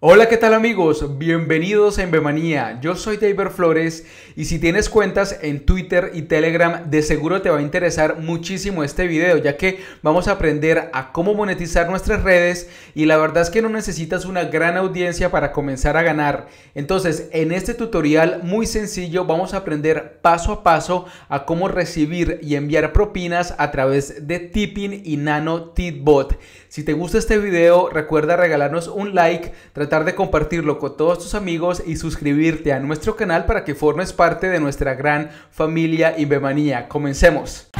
Hola, ¿qué tal amigos? Bienvenidos en Bemanía. Yo soy David Flores y si tienes cuentas en Twitter y Telegram, de seguro te va a interesar muchísimo este video, ya que vamos a aprender a cómo monetizar nuestras redes y la verdad es que no necesitas una gran audiencia para comenzar a ganar. Entonces, en este tutorial muy sencillo vamos a aprender paso a paso a cómo recibir y enviar propinas a través de Tipping y Nano Tidbot. Si te gusta este video, recuerda regalarnos un like, tratar de compartirlo con todos tus amigos y suscribirte a nuestro canal para que formes parte de nuestra gran familia bemanía Comencemos.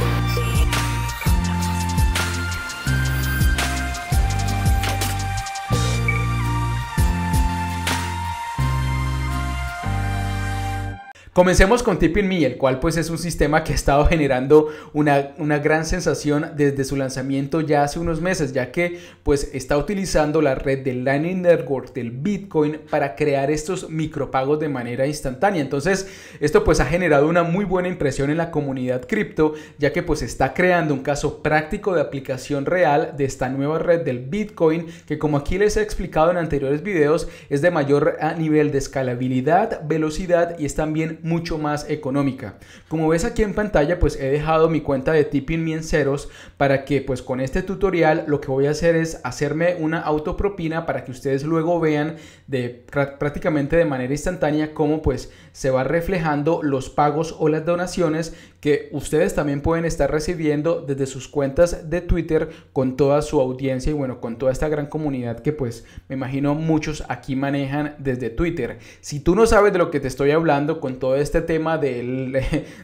Comencemos con Tipping Me, el cual pues es un sistema que ha estado generando una, una, gran sensación desde su lanzamiento ya hace unos meses, ya que pues está utilizando la red del Lightning Network del Bitcoin para crear estos micropagos de manera instantánea. Entonces, esto pues ha generado una muy buena impresión en la comunidad cripto, ya que pues está creando un caso práctico de aplicación real de esta nueva red del Bitcoin, que como aquí les he explicado en anteriores videos, es de mayor ah, nivel de escalabilidad, velocidad y es también mucho más económica. Como ves aquí en pantalla, pues he dejado mi cuenta de Tipping in ceros para que pues con este tutorial lo que voy a hacer es hacerme una autopropina para que ustedes luego vean de prácticamente de manera instantánea cómo pues se va reflejando los pagos o las donaciones que ustedes también pueden estar recibiendo desde sus cuentas de Twitter con toda su audiencia y bueno, con toda esta gran comunidad que pues me imagino muchos aquí manejan desde Twitter. Si tú no sabes de lo que te estoy hablando con todo este tema de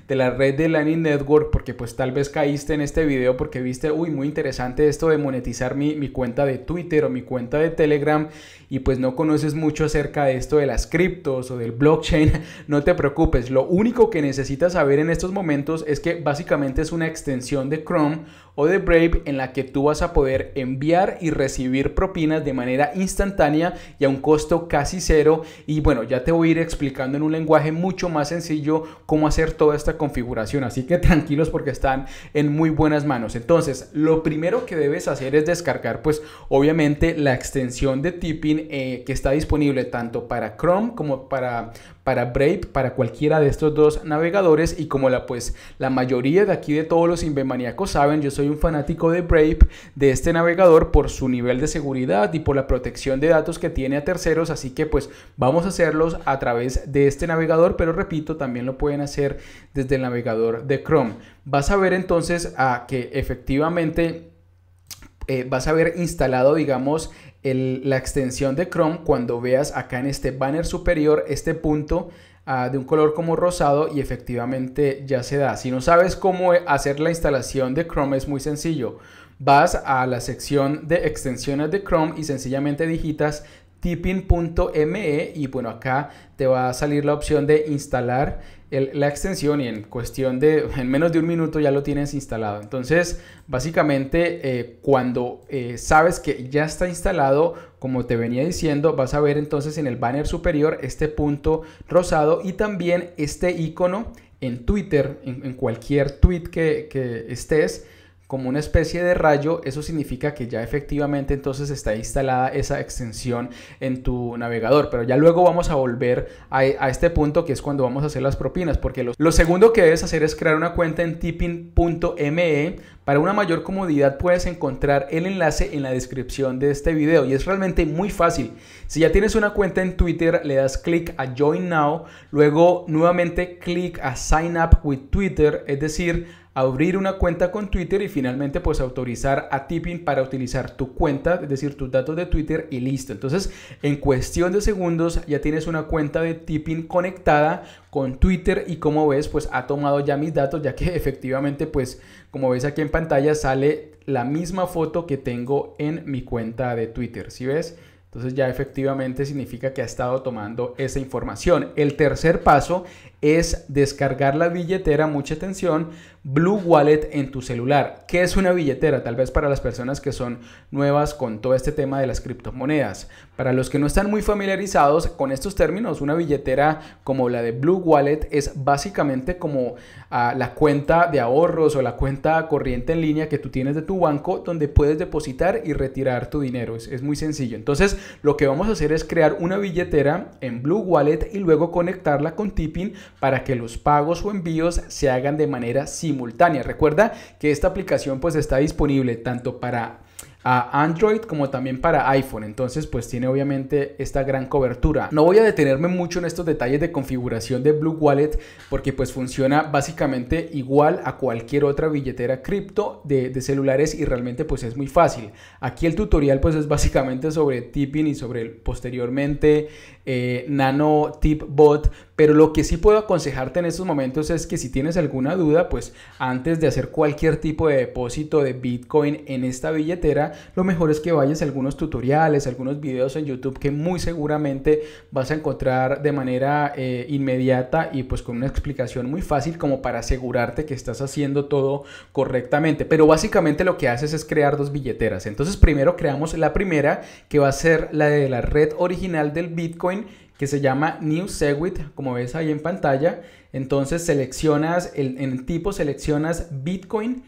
la red de Lightning Network, porque pues tal vez caíste en este video porque viste, uy, muy interesante esto de monetizar mi cuenta de Twitter o mi cuenta de Telegram y pues no conoces mucho acerca de esto de las criptos o del blockchain, no te preocupes, lo único que necesitas saber en estos momentos es que básicamente es una extensión de Chrome o de Brave en la que tú vas a poder enviar y recibir propinas de manera instantánea y a un costo casi cero. Y bueno, ya te voy a ir explicando en un lenguaje mucho más sencillo cómo hacer toda esta configuración. Así que tranquilos porque están en muy buenas manos. Entonces, lo primero que debes hacer es descargar pues obviamente la extensión de Tipping eh, que está disponible tanto para Chrome como para para Brave, para cualquiera de estos dos navegadores y como la pues la mayoría de aquí de todos los inbemaniacos saben, yo soy un fanático de Brave, de este navegador por su nivel de seguridad y por la protección de datos que tiene a terceros, así que pues vamos a hacerlos a través de este navegador, pero repito, también lo pueden hacer desde el navegador de Chrome. Vas a ver entonces a que efectivamente eh, vas a ver instalado, digamos, la extensión de Chrome cuando veas acá en este banner superior este punto ah, de un color como rosado y efectivamente ya se da. Si no sabes cómo hacer la instalación de Chrome es muy sencillo. Vas a la sección de extensiones de Chrome y sencillamente digitas tipping.me y bueno acá te va a salir la opción de instalar la extensión y en cuestión de, en menos de un minuto ya lo tienes instalado. Entonces, básicamente, eh, cuando eh, sabes que ya está instalado, como te venía diciendo, vas a ver entonces en el banner superior este punto rosado y también este icono en Twitter, en, cualquier tweet que estés como una especie de rayo, eso significa que ya efectivamente entonces está instalada esa extensión en tu navegador. Pero ya luego vamos a volver a, este punto que es cuando vamos a hacer las propinas, porque lo, lo segundo que debes hacer es crear una cuenta en tipping.me. Para una mayor comodidad puedes encontrar el enlace en la descripción de este video y es realmente muy fácil. Si ya tienes una cuenta en Twitter, le das clic a Join Now, luego nuevamente clic a Sign Up with Twitter, es decir, abrir una cuenta con Twitter y finalmente pues autorizar a Tipping para utilizar tu cuenta, es decir, tus datos de Twitter y listo. Entonces, en cuestión de segundos ya tienes una cuenta de Tipping conectada con Twitter y como ves pues ha tomado ya mis datos ya que efectivamente pues como ves aquí en pantalla sale la misma foto que tengo en mi cuenta de Twitter, si ves? Entonces ya efectivamente significa que ha estado tomando esa información. El tercer paso es descargar la billetera, mucha atención, Blue Wallet en tu celular. ¿Qué es una billetera? Tal vez para las personas que son nuevas con todo este tema de las criptomonedas. Para los que no están muy familiarizados con estos términos, una billetera como la de Blue Wallet es básicamente como ah, la cuenta de ahorros o la cuenta corriente en línea que tú tienes de tu banco donde puedes depositar y retirar tu dinero. Es, muy sencillo. Entonces, lo que vamos a hacer es crear una billetera en Blue Wallet y luego conectarla con Tipping para que los pagos o envíos se hagan de manera simple Recuerda que esta aplicación pues está disponible tanto para Android como también para iPhone. Entonces, pues tiene obviamente esta gran cobertura. No voy a detenerme mucho en estos detalles de configuración de Blue Wallet porque pues funciona básicamente igual a cualquier otra billetera cripto de, celulares y realmente pues es muy fácil. Aquí el tutorial pues es básicamente sobre tipping y sobre el posteriormente eh, Nano Tip Bot, pero lo que sí puedo aconsejarte en estos momentos es que si tienes alguna duda, pues antes de hacer cualquier tipo de depósito de Bitcoin en esta billetera, lo mejor es que vayas a algunos tutoriales, algunos videos en YouTube que muy seguramente vas a encontrar de manera eh, inmediata y pues con una explicación muy fácil como para asegurarte que estás haciendo todo correctamente. Pero básicamente lo que haces es crear dos billeteras. Entonces primero creamos la primera que va a ser la de la red original del Bitcoin que se llama New Segwit, como ves ahí en pantalla. Entonces seleccionas, el, en tipo seleccionas Bitcoin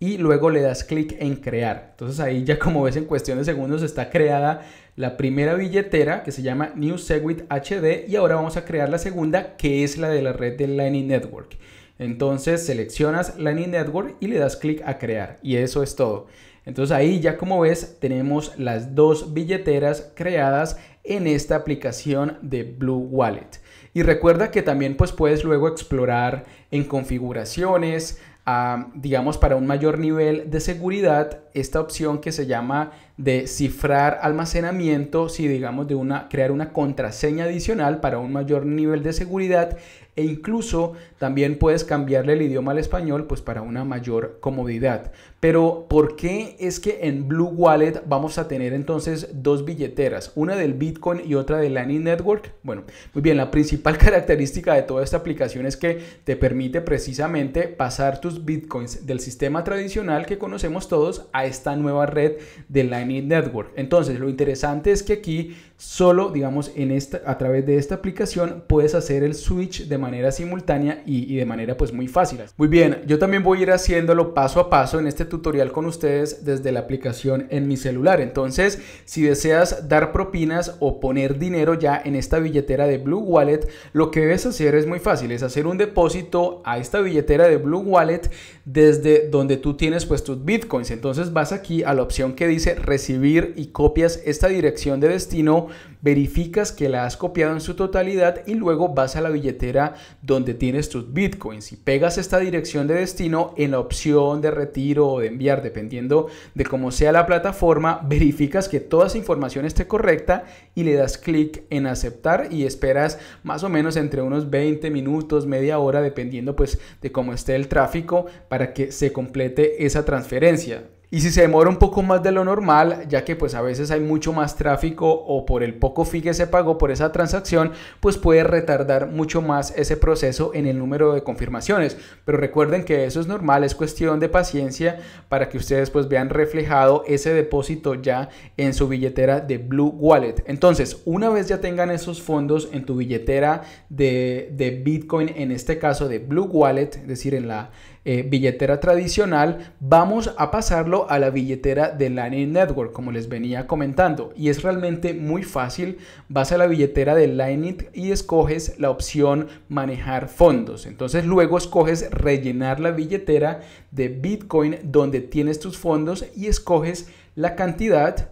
y luego le das clic en crear. Entonces ahí ya como ves en cuestión de segundos está creada la primera billetera que se llama New Segwit HD y ahora vamos a crear la segunda que es la de la red de Lightning Network. Entonces seleccionas Lightning Network y le das clic a crear y eso es todo. Entonces ahí ya como ves tenemos las dos billeteras creadas en esta aplicación de Blue Wallet. Y recuerda que también pues, puedes luego explorar en configuraciones, ah, digamos, para un mayor nivel de seguridad, esta opción que se llama de cifrar almacenamiento, si digamos de una, crear una contraseña adicional para un mayor nivel de seguridad e incluso también puedes cambiarle el idioma al español pues para una mayor comodidad. Pero ¿por qué es que en Blue Wallet vamos a tener entonces dos billeteras, una del Bitcoin y otra de Lightning Network? Bueno, muy bien, la principal característica de toda esta aplicación es que te permite precisamente pasar tus Bitcoins del sistema tradicional que conocemos todos a esta nueva red de Lightning Network. Entonces, lo interesante es que aquí Solo, digamos, en esta, a través de esta aplicación puedes hacer el switch de manera simultánea y, y de manera pues muy fácil. Muy bien, yo también voy a ir haciéndolo paso a paso en este tutorial con ustedes desde la aplicación en mi celular. Entonces, si deseas dar propinas o poner dinero ya en esta billetera de Blue Wallet, lo que debes hacer es muy fácil, es hacer un depósito a esta billetera de Blue Wallet desde donde tú tienes pues tus bitcoins. Entonces vas aquí a la opción que dice recibir y copias esta dirección de destino verificas que la has copiado en su totalidad y luego vas a la billetera donde tienes tus bitcoins y pegas esta dirección de destino en la opción de retiro o de enviar, dependiendo de cómo sea la plataforma, verificas que toda esa información esté correcta y le das clic en aceptar y esperas más o menos entre unos 20 minutos, media hora, dependiendo pues de cómo esté el tráfico para que se complete esa transferencia. Y si se demora un poco más de lo normal, ya que pues a veces hay mucho más tráfico o por el poco fee que se pagó por esa transacción, pues puede retardar mucho más ese proceso en el número de confirmaciones. Pero recuerden que eso es normal, es cuestión de paciencia para que ustedes pues vean reflejado ese depósito ya en su billetera de Blue Wallet. Entonces, una vez ya tengan esos fondos en tu billetera de, Bitcoin, en este caso de Blue Wallet, es decir, en la eh, billetera tradicional, vamos a pasarlo a la billetera de Lightning Network, como les venía comentando. Y es realmente muy fácil. Vas a la billetera de Lightning y escoges la opción manejar fondos. Entonces luego escoges rellenar la billetera de Bitcoin donde tienes tus fondos y escoges la cantidad.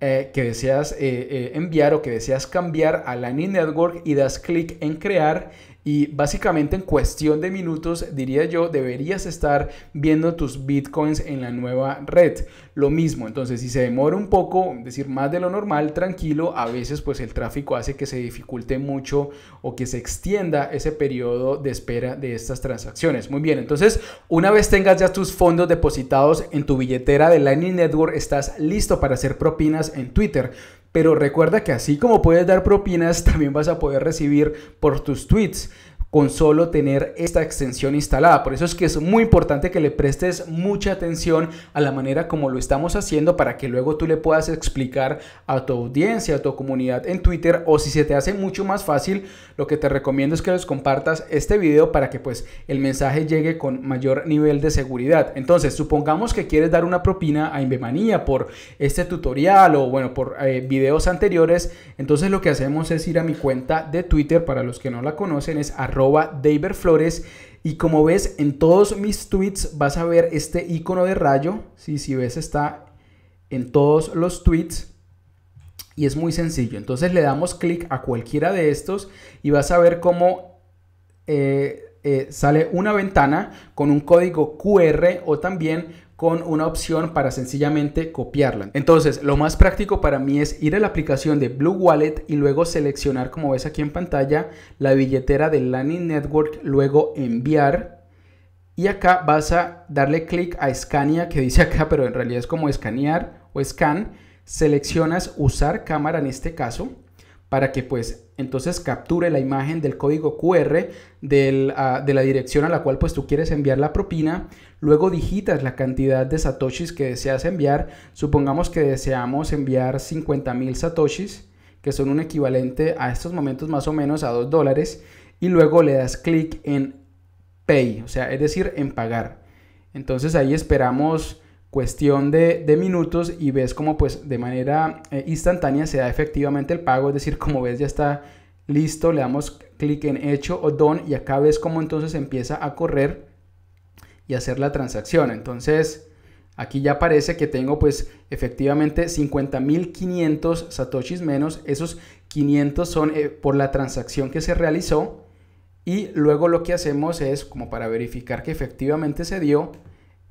Eh, que deseas eh, eh, enviar o que deseas cambiar a Lightning Network y das clic en crear y básicamente en cuestión de minutos, diría yo, deberías estar viendo tus bitcoins en la nueva red. Lo mismo, entonces si se demora un poco, es decir, más de lo normal, tranquilo, a veces pues el tráfico hace que se dificulte mucho o que se extienda ese periodo de espera de estas transacciones. Muy bien, entonces una vez tengas ya tus fondos depositados en tu billetera de Lightning Network, estás listo para hacer propinas en Twitter. Pero recuerda que así como puedes dar propinas, también vas a poder recibir por tus tweets con solo tener esta extensión instalada. Por eso es que es muy importante que le prestes mucha atención a la manera como lo estamos haciendo para que luego tú le puedas explicar a tu audiencia, a tu comunidad en Twitter o si se te hace mucho más fácil, lo que te recomiendo es que les compartas este video para que pues el mensaje llegue con mayor nivel de seguridad. Entonces, supongamos que quieres dar una propina a Inbemanía por este tutorial o bueno, por eh, videos anteriores, entonces lo que hacemos es ir a mi cuenta de Twitter para los que no la conocen es arroba Flores. Y como ves, en todos mis tweets vas a ver este icono de rayo. si si ves, está en todos los tweets. Y es muy sencillo. Entonces le damos clic a cualquiera de estos y vas a ver cómo eh, eh, sale una ventana con un código QR o también con una opción para sencillamente copiarla. Entonces, lo más práctico para mí es ir a la aplicación de Blue Wallet y luego seleccionar, como ves aquí en pantalla, la billetera de Lightning Network, luego enviar. Y acá vas a darle clic a Scania, que dice acá, pero en realidad es como escanear o scan. Seleccionas usar cámara en este caso para que pues entonces capture la imagen del código QR ah, de la dirección a la cual pues tú quieres enviar la propina, luego digitas la cantidad de satoshis que deseas enviar, supongamos que deseamos enviar 50.000 satoshis, que son un equivalente a estos momentos más o menos a 2 dólares, y luego le das clic en Pay, o sea, es decir, en pagar. Entonces ahí esperamos cuestión de, de, minutos y ves como pues de manera eh, instantánea se da efectivamente el pago, es decir, como ves ya está listo, le damos clic en hecho o don y acá ves cómo entonces empieza a correr y hacer la transacción. Entonces aquí ya aparece que tengo pues efectivamente 50.500 satoshis menos, esos 500 son eh, por la transacción que se realizó y luego lo que hacemos es como para verificar que efectivamente se dio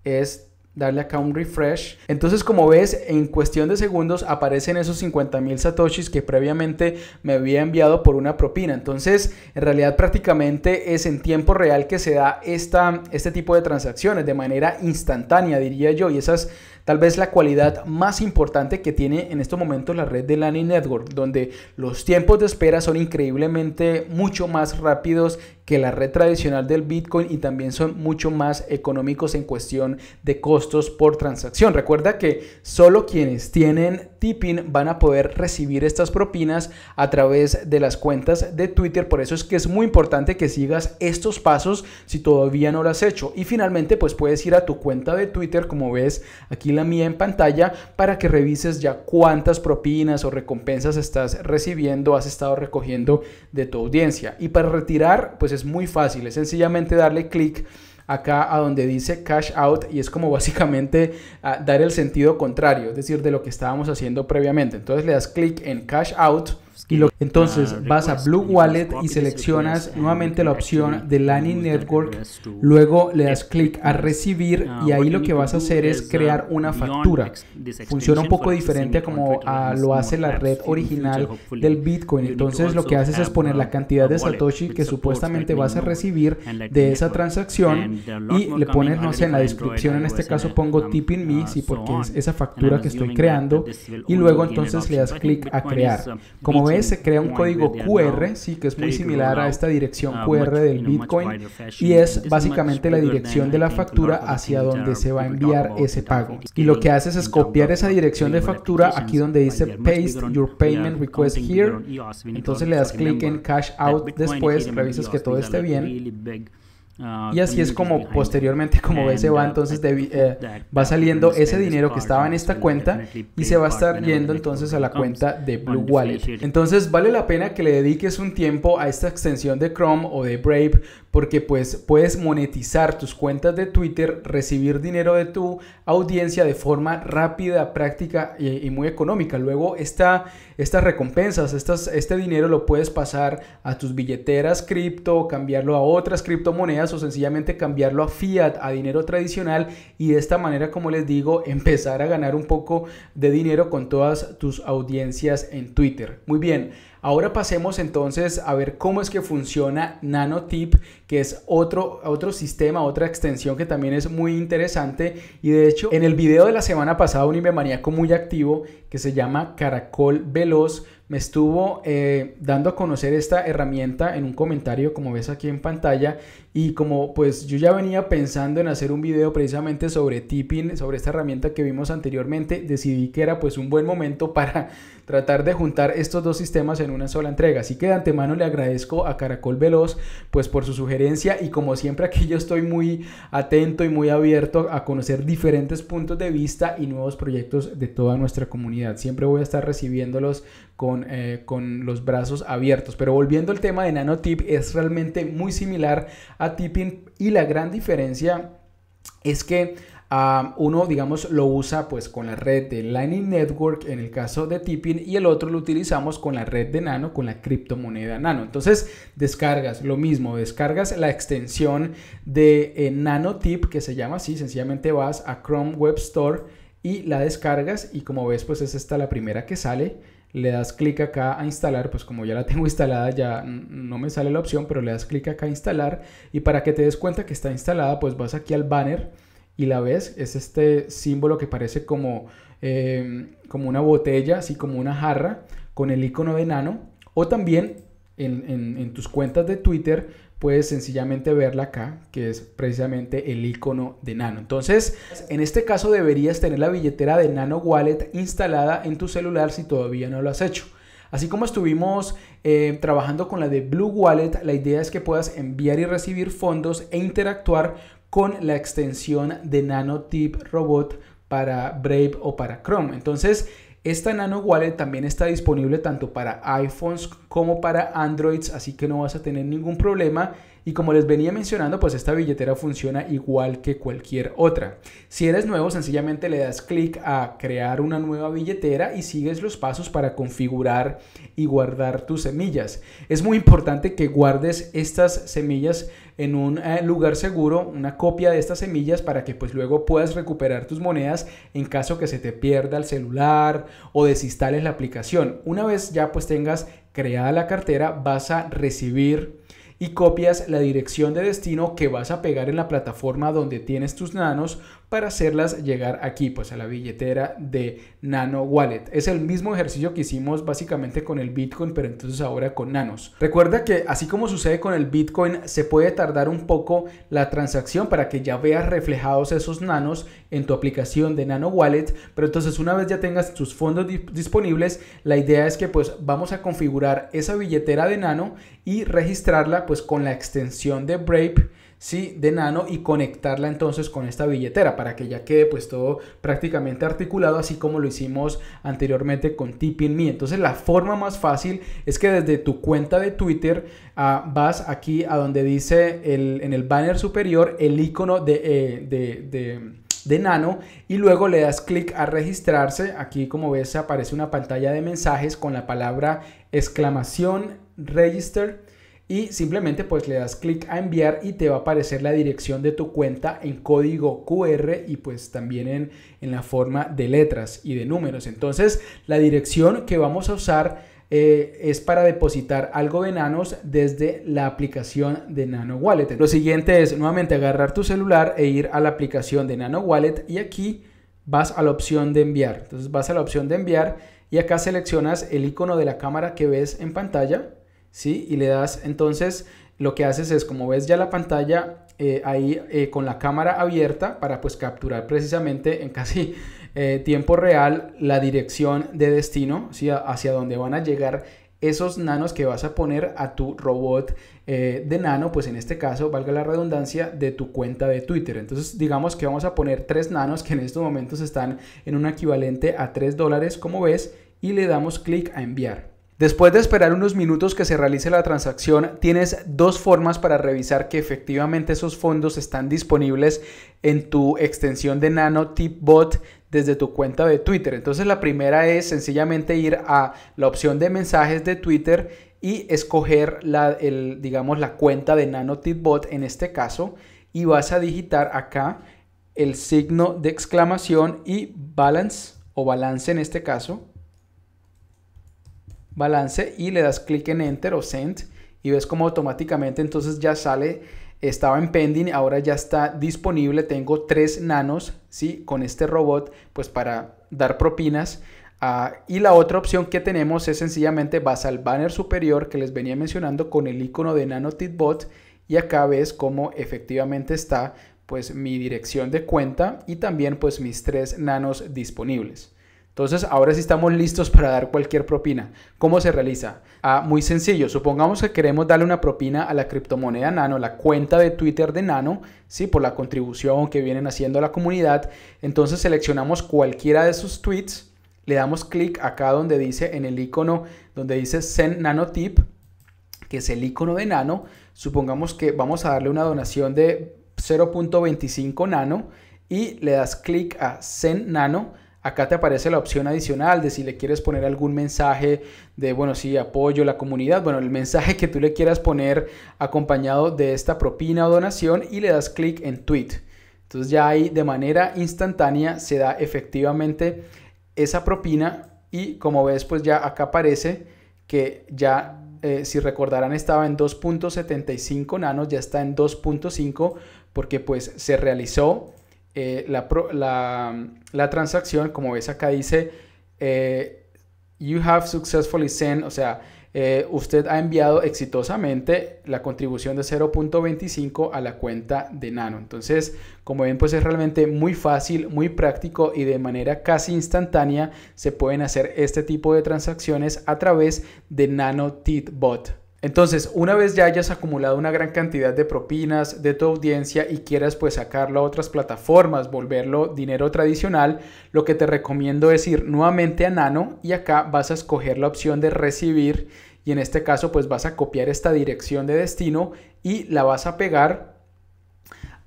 es darle acá un refresh. Entonces como ves en cuestión de segundos aparecen esos 50.000 satoshis que previamente me había enviado por una propina. Entonces en realidad prácticamente es en tiempo real que se da esta, este tipo de transacciones de manera instantánea diría yo y esas Tal vez la cualidad más importante que tiene en estos momentos la red de Lani Network, donde los tiempos de espera son increíblemente mucho más rápidos que la red tradicional del Bitcoin y también son mucho más económicos en cuestión de costos por transacción. Recuerda que solo quienes tienen tipping van a poder recibir estas propinas a través de las cuentas de Twitter. Por eso es que es muy importante que sigas estos pasos si todavía no lo has hecho. Y finalmente, pues puedes ir a tu cuenta de Twitter, como ves aquí la mía en pantalla, para que revises ya cuántas propinas o recompensas estás recibiendo, has estado recogiendo de tu audiencia. Y para retirar, pues es muy fácil, es sencillamente darle clic acá a donde dice cash out y es como básicamente ah, dar el sentido contrario, es decir, de lo que estábamos haciendo previamente. Entonces le das clic en cash out pues, entonces vas a Blue Wallet y seleccionas nuevamente la opción de Lightning Network. Luego le das clic a ah, recibir y ahí lo que vas a hacer es crear ah, una factura. Funciona un poco diferente a como lo hace la red original del Bitcoin. Entonces lo que haces es poner la cantidad de Satoshi que supuestamente vas a recibir de esa transacción y le pones, no sé, en la descripción en este caso pongo tipping me, sí, porque es esa factura que estoy creando y luego entonces le das clic a crear. Como se crea un código QR, sí, que es muy similar a esta dirección uh, QR del Bitcoin y es básicamente la dirección de la factura hacia donde uh, se va a enviar ese uh, pago. Y lo que haces es copiar esa dirección de factura aquí donde dice Paste Your Payment Request Here. Entonces le das clic en Cash Out después, revisas que todo esté bien. Ah, y así es como posteriormente, como ves, se va entonces eh, va saliendo ese dinero que estaba en esta cuenta y se va a estar yendo entonces a la cuenta de Blue Wallet. Entonces vale la pena que le dediques un tiempo a esta extensión de Chrome o de Brave porque pues puedes monetizar tus cuentas de Twitter, recibir dinero de tu audiencia de forma rápida, práctica y, muy económica. Luego está estas recompensas, este dinero lo puedes pasar a tus billeteras cripto, cambiarlo a otras criptomonedas o sencillamente cambiarlo a fiat, a dinero tradicional y de esta manera, como les digo, empezar a ganar un poco de dinero con todas tus audiencias en Twitter. Muy bien, ahora pasemos entonces a ver cómo es que funciona NanoTip que es otro, otro sistema, otra extensión que también es muy interesante. Y de hecho, en el video de la semana pasada, un maníaco muy activo que se llama Caracol Veloz me estuvo eh, dando a conocer esta herramienta en un comentario como ves aquí en pantalla y como pues yo ya venía pensando en hacer un video precisamente sobre tipping sobre esta herramienta que vimos anteriormente decidí que era pues un buen momento para tratar de juntar estos dos sistemas en una sola entrega así que de antemano le agradezco a Caracol Veloz pues por su sugerencia y como siempre aquí yo estoy muy atento y muy abierto a conocer diferentes puntos de vista y nuevos proyectos de toda nuestra comunidad. Siempre voy a estar recibiéndolos con, eh, con los brazos abiertos. Pero volviendo al tema de NanoTip, es realmente muy similar a Tipping y la gran diferencia es que Ah, uno, digamos, lo usa pues con la red de Lightning Network en el caso de Tipping y el otro lo utilizamos con la red de Nano, con la criptomoneda Nano. Entonces, descargas lo mismo, descargas la extensión de eh, NanoTip Nano Tip que se llama así, sencillamente vas a Chrome Web Store y la descargas y como ves pues es esta la primera que sale le das clic acá a instalar, pues como ya la tengo instalada ya no me sale la opción, pero le das clic acá a instalar y para que te des cuenta que está instalada, pues vas aquí al banner y la ves, es este símbolo que parece como, em, como una botella, así como una jarra, con el icono de nano. O también en, tus cuentas de Twitter puedes sencillamente verla acá, que es precisamente el icono de Nano. Entonces, en este caso deberías tener la billetera de Nano Wallet instalada en tu celular si todavía no lo has hecho. Así como estuvimos em, trabajando con la de Blue Wallet, la idea es que puedas enviar y recibir fondos e interactuar con la extensión de NanoTip Robot para Brave o para Chrome. Entonces, esta Nano Wallet también está disponible tanto para iPhones como para Androids, así que no vas a tener ningún problema y como les venía mencionando, pues esta billetera funciona igual que cualquier otra. Si eres nuevo, sencillamente le das clic a crear una nueva billetera y sigues los pasos para configurar y guardar tus semillas. Es muy importante que guardes estas semillas en un eh, lugar seguro, una copia de estas semillas para que pues luego puedas recuperar tus monedas en caso que se te pierda el celular o desinstales la aplicación. Una vez ya pues tengas creada la cartera, vas a recibir y copias la dirección de destino que vas a pegar en la plataforma donde tienes tus nanos para hacerlas llegar aquí, pues a la billetera de Nano Wallet. Es el mismo ejercicio que hicimos básicamente con el Bitcoin, pero entonces ahora con nanos. Recuerda que así como sucede con el Bitcoin, se puede tardar un poco la transacción para que ya veas reflejados esos nanos en tu aplicación de Nano Wallet, pero entonces una vez ya tengas tus fondos disponibles, la idea es que pues vamos a configurar esa billetera de Nano y registrarla pues con la extensión de Brave de nano y conectarla entonces con esta billetera para que ya quede pues todo prácticamente articulado así como lo hicimos anteriormente con Tipping Me. Entonces la forma más fácil es que desde tu cuenta de Twitter ah, vas aquí a donde dice en el banner superior el icono de, eh, de, de de Nano y luego le das clic a registrarse. Aquí como ves aparece una pantalla de mensajes con la palabra exclamación register y simplemente pues le das clic a enviar y te va a aparecer la dirección de tu cuenta en código QR y pues también en, la forma de letras y de números. Entonces la dirección que vamos a usar eh, es para depositar algo de nanos desde la aplicación de Nano Wallet. Lo siguiente es nuevamente agarrar tu celular e ir a la aplicación de Nano Wallet y aquí vas a la opción de enviar. Entonces vas a la opción de enviar y acá seleccionas el icono de la cámara que ves en pantalla y le das, entonces lo que haces es, como ves ya la pantalla eh, ahí eh, con la cámara abierta para pues capturar precisamente en casi eh, tiempo real la dirección de destino, hacia donde van a llegar esos nanos que vas a poner a tu robot de nano, pues en este caso, valga la redundancia, de tu cuenta de Twitter. Entonces, digamos que vamos a poner tres nanos que en estos momentos están en un equivalente a tres dólares, como ves, y le damos clic a enviar. Después de esperar unos minutos que se realice la transacción, tienes dos formas para revisar que efectivamente esos fondos están disponibles en tu extensión de Nano bot desde tu cuenta de Twitter. Entonces la primera es sencillamente ir a la opción de mensajes de Twitter y escoger la, digamos, la cuenta de Nano bot en este caso y vas a digitar acá el signo de exclamación y balance o balance en este caso balance y le das clic en enter o send y ves como automáticamente entonces ya sale estaba en pending, ahora ya está disponible. Tengo tres nanos, ¿sí? Con este robot, pues para dar propinas. Ah, y la otra opción que tenemos es sencillamente vas al banner superior que les venía mencionando con el icono de nano Titbot, y acá ves cómo efectivamente está pues mi dirección de cuenta y también pues mis tres nanos disponibles. Entonces, ahora sí estamos listos para dar cualquier propina. ¿Cómo se realiza? Ah, muy sencillo. Supongamos que queremos darle una propina a la criptomoneda Nano, la cuenta de Twitter de Nano, ¿sí? por la contribución que vienen haciendo a la comunidad. Entonces, seleccionamos cualquiera de sus tweets. Le damos clic acá donde dice, en el icono donde dice Send Nano Tip, que es el icono de Nano. Supongamos que vamos a darle una donación de 0.25 Nano y le das clic a Send Nano Acá te aparece la opción adicional de si le quieres poner algún mensaje de, bueno, sí, apoyo la comunidad. Bueno, el mensaje que tú le quieras poner acompañado de esta propina o donación y le das clic en tweet. Entonces ya ahí de manera instantánea se da efectivamente esa propina y como ves pues ya acá aparece que ya eh, si recordarán estaba en 2.75 nanos, ya está en 2.5 porque pues se realizó eh, la, transacción, como ves acá dice, eh, you have successfully sent, o sea, eh, usted ha enviado exitosamente la contribución de 0.25 a la cuenta de Nano. Entonces, como ven, pues es realmente muy fácil, muy práctico y de manera casi instantánea se pueden hacer este tipo de transacciones a través de Nano Bot. Entonces, una vez ya hayas acumulado una gran cantidad de propinas de tu audiencia y quieras pues sacarlo a otras plataformas, volverlo dinero tradicional, lo que te recomiendo es ir nuevamente a Nano y acá vas a escoger la opción de recibir y en este caso pues vas a copiar esta dirección de destino y la vas a pegar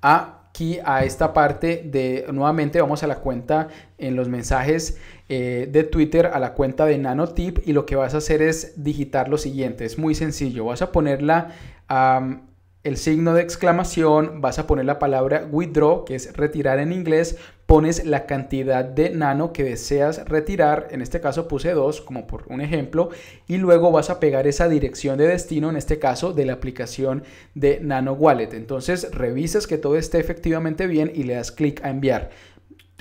aquí a esta parte de nuevamente vamos a la cuenta en los mensajes eh, de Twitter a la cuenta de NanoTip y lo que vas a hacer es digitar lo siguiente, es muy sencillo, vas a ponerla el signo de exclamación, vas a poner la palabra withdraw, que es retirar en inglés, pones la cantidad de nano que deseas retirar, en este caso puse dos como por un ejemplo, y luego vas a pegar esa dirección de destino, en este caso de la aplicación de NanoWallet, Entonces revisas que todo esté efectivamente bien y le das clic a enviar.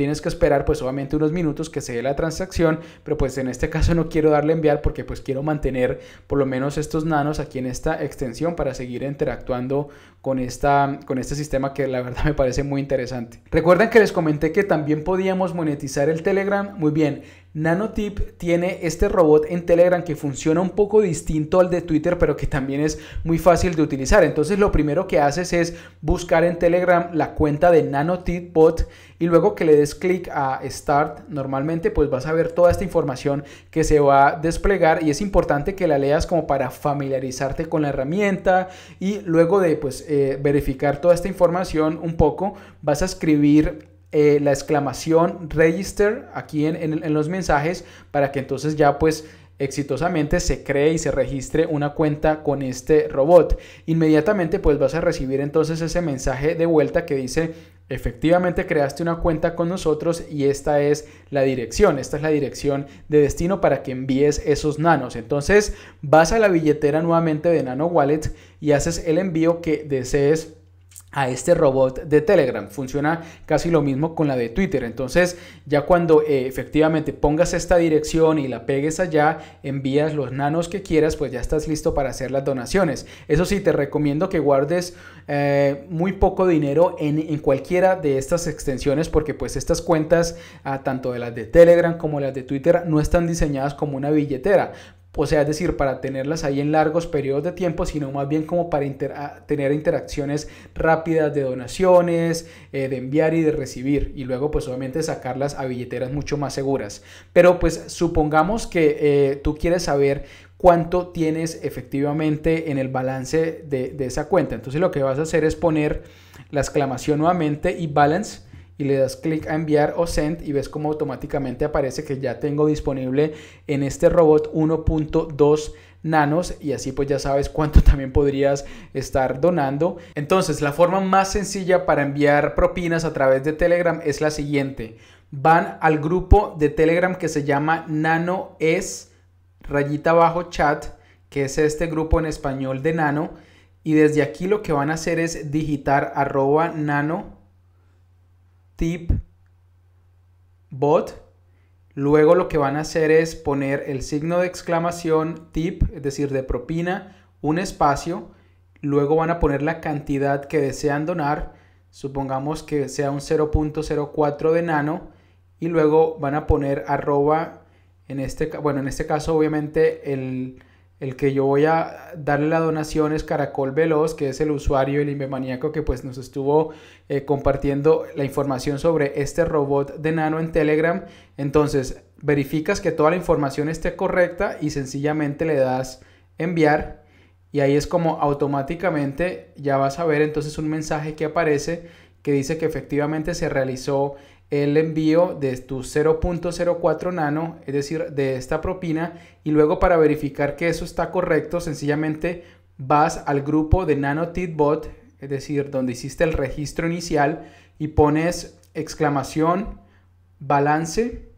Tienes que esperar pues obviamente unos minutos que se dé la transacción, pero pues en este caso no quiero darle enviar porque pues quiero mantener por lo menos estos nanos aquí en esta extensión para seguir interactuando con, esta, con este sistema que la verdad me parece muy interesante. Recuerden que les comenté que también podíamos monetizar el Telegram. Muy bien, Nanotip tiene este robot en Telegram que funciona un poco distinto al de Twitter, pero que también es muy fácil de utilizar. Entonces lo primero que haces es buscar en Telegram la cuenta de Nanotip Bot y luego que le des clic a Start, normalmente pues vas a ver toda esta información que se va a desplegar y es importante que la leas como para familiarizarte con la herramienta y luego de pues eh, verificar toda esta información un poco, vas a escribir eh, la exclamación register aquí en, en los mensajes para que entonces ya pues exitosamente se cree y se registre una cuenta con este robot. Inmediatamente pues vas a recibir entonces ese mensaje de vuelta que dice efectivamente creaste una cuenta con nosotros y esta es la dirección, esta es la dirección de destino para que envíes esos nanos. Entonces vas a la billetera nuevamente de Nano Wallet y haces el envío que desees a este robot de Telegram. Funciona casi lo mismo con la de Twitter. Entonces, ya cuando eh, efectivamente pongas esta dirección y la pegues allá, envías los nanos que quieras, pues ya estás listo para hacer las donaciones. Eso sí, te recomiendo que guardes eh, muy poco dinero en, cualquiera de estas extensiones, porque pues estas cuentas, ah, tanto de las de Telegram como las de Twitter, no están diseñadas como una billetera o sea, es decir, para tenerlas ahí en largos periodos de tiempo, sino más bien como para ah, tener interacciones rápidas de donaciones, eh, de enviar y de recibir, y luego pues obviamente sacarlas a billeteras mucho más seguras. Pero pues supongamos que eh, tú quieres saber cuánto tienes efectivamente en el balance de, de esa cuenta. Entonces lo que vas a hacer es poner la exclamación nuevamente y balance y le das clic a enviar o send y ves como automáticamente aparece que ya tengo disponible en este robot 1.2 nanos y así pues ya sabes cuánto también podrías estar donando. Entonces la forma más sencilla para enviar propinas a través de Telegram es la siguiente. Van al grupo de Telegram que se llama Nano es rayita abajo chat, que es este grupo en español de Nano y desde aquí lo que van a hacer es digitar arroba nano tip bot. Luego lo que van a hacer es poner el signo de exclamación tip, es decir, de propina, un espacio. Luego van a poner la cantidad que desean donar. Supongamos que sea un 0.04 de nano. Y luego van a poner arroba, en este, bueno, en este caso obviamente el, el que yo voy a darle la donación es Caracol Veloz, que es el usuario, el Imbemaníaco, que pues nos estuvo eh, compartiendo la información sobre este robot de nano en Telegram. Entonces, verificas que toda la información esté correcta y sencillamente le das enviar. Y ahí es como automáticamente ya vas a ver entonces un mensaje que aparece que dice que efectivamente se realizó el envío de tu 0.04 nano, es decir, de esta propina, y luego para verificar que eso está correcto, sencillamente vas al grupo de NanoTitBot, es decir, donde hiciste el registro inicial y pones exclamación balance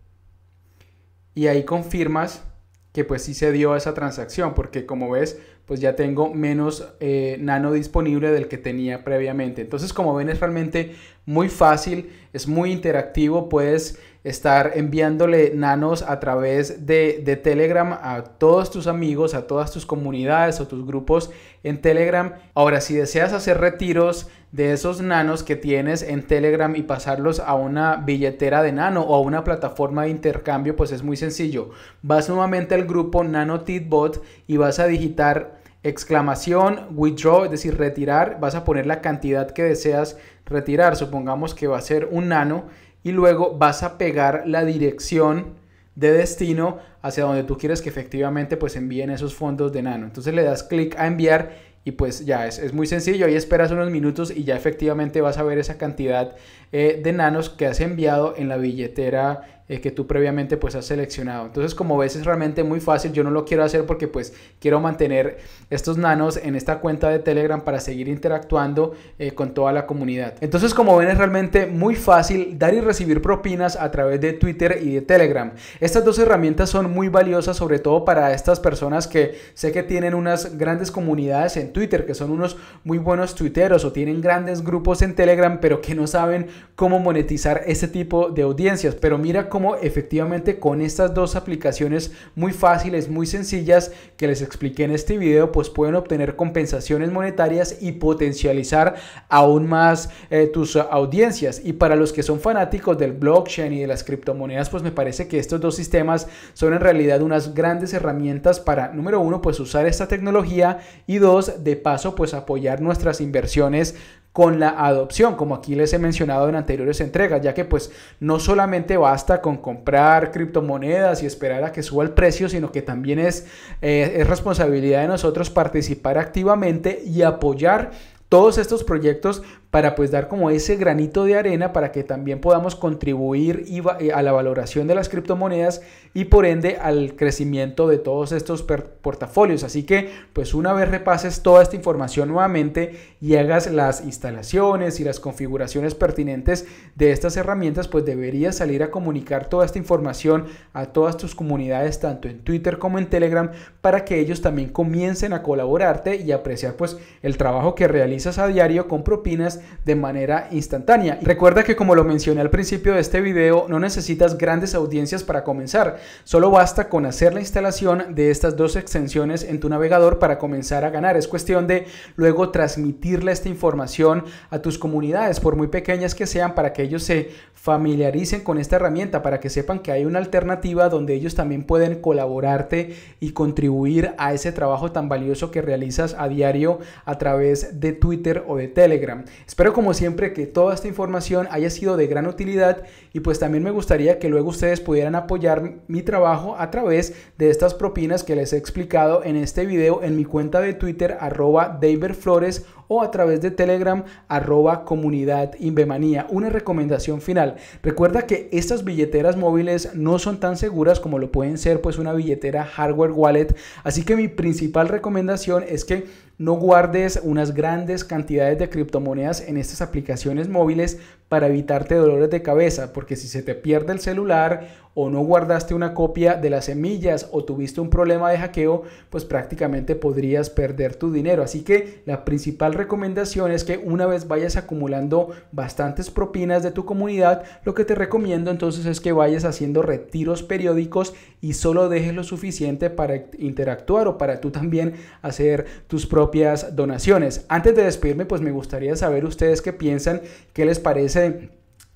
y ahí confirmas que pues sí se dio esa transacción, porque como ves, pues ya tengo menos eh, nano disponible del que tenía previamente. Entonces como ven es realmente muy fácil, es muy interactivo, puedes estar enviándole nanos a través de, Telegram a todos tus amigos, a todas tus comunidades o tus grupos en Telegram. Ahora, si deseas hacer retiros de esos nanos que tienes en Telegram y pasarlos a una billetera de nano o a una plataforma de intercambio, pues es muy sencillo. Vas nuevamente al grupo Nano Titbot y vas a digitar exclamación, withdraw, es decir, retirar, vas a poner la cantidad que deseas retirar, supongamos que va a ser un nano y luego vas a pegar la dirección de destino hacia donde tú quieres que efectivamente pues envíen esos fondos de Nano. Entonces le das clic a enviar y pues ya es, es muy sencillo, ahí esperas unos minutos y ya efectivamente vas a ver esa cantidad eh, de nanos que has enviado en la billetera que tú previamente pues has seleccionado. Entonces como ves es realmente muy fácil, yo no lo quiero hacer porque pues quiero mantener estos nanos en esta cuenta de Telegram para seguir interactuando eh, con toda la comunidad. Entonces como ven es realmente muy fácil dar y recibir propinas a través de Twitter y de Telegram. Estas dos herramientas son muy valiosas sobre todo para estas personas que sé que tienen unas grandes comunidades en Twitter, que son unos muy buenos Twitteros o tienen grandes grupos en Telegram pero que no saben cómo monetizar este tipo de audiencias. Pero mira cómo efectivamente con estas dos aplicaciones muy fáciles, muy sencillas que les expliqué en este video, pues pueden obtener compensaciones monetarias y potencializar aún más eh, tus audiencias. Y para los que son fanáticos del blockchain y de las criptomonedas, pues me parece que estos dos sistemas son en realidad unas grandes herramientas para, número uno, pues usar esta tecnología y dos, de paso, pues apoyar nuestras inversiones con la adopción, como aquí les he mencionado en anteriores entregas, ya que pues no solamente basta con comprar criptomonedas y esperar a que suba el precio, sino que también es, eh, es responsabilidad de nosotros participar activamente y apoyar todos estos proyectos para pues dar como ese granito de arena para que también podamos contribuir eh, a la valoración de las criptomonedas y por ende al crecimiento de todos estos portafolios. Así que pues una vez repases toda esta información nuevamente y hagas las instalaciones y las configuraciones pertinentes de estas herramientas, pues deberías salir a comunicar toda esta información a todas tus comunidades, tanto en Twitter como en Telegram, para que ellos también comiencen a colaborarte y apreciar pues el trabajo que realizas a diario con propinas de manera instantánea. Y recuerda que como lo mencioné al principio de este video, no necesitas grandes audiencias para comenzar, solo basta con hacer la instalación de estas dos extensiones en tu navegador para comenzar a ganar. Es cuestión de luego transmitirle esta información a tus comunidades, por muy pequeñas que sean, para que ellos se familiaricen con esta herramienta, para que sepan que hay una alternativa donde ellos también pueden colaborarte y contribuir a ese trabajo tan valioso que realizas a diario a través de Twitter o de Telegram. Espero como siempre que toda esta información haya sido de gran utilidad y pues también me gustaría que luego ustedes pudieran apoyar mi trabajo a través de estas propinas que les he explicado en este video en mi cuenta de Twitter arroba Flores o a través de Telegram arroba comunidad Invemanía. Una recomendación final. Recuerda que estas billeteras móviles no son tan seguras como lo pueden ser pues una billetera hardware wallet. Así que mi principal recomendación es que no guardes unas grandes cantidades de criptomonedas en estas aplicaciones móviles para evitarte dolores de cabeza, porque si se te pierde el celular o no guardaste una copia de las semillas o tuviste un problema de hackeo, pues prácticamente podrías perder tu dinero. Así que la principal recomendación es que una vez vayas acumulando bastantes propinas de tu comunidad, lo que te recomiendo entonces es que vayas haciendo retiros periódicos y solo dejes lo suficiente para interactuar o para tú también hacer tus propias donaciones. Antes de despedirme, pues me gustaría saber ustedes qué piensan, qué les parece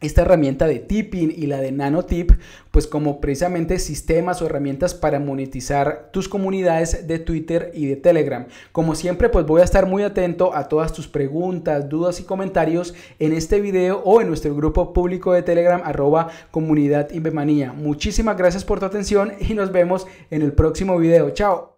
esta herramienta de tipping y la de nanotip, pues como precisamente sistemas o herramientas para monetizar tus comunidades de Twitter y de Telegram. Como siempre, pues voy a estar muy atento a todas tus preguntas, dudas y comentarios en este video o en nuestro grupo público de Telegram arroba comunidad bemanía. Muchísimas gracias por tu atención y nos vemos en el próximo video. Chao.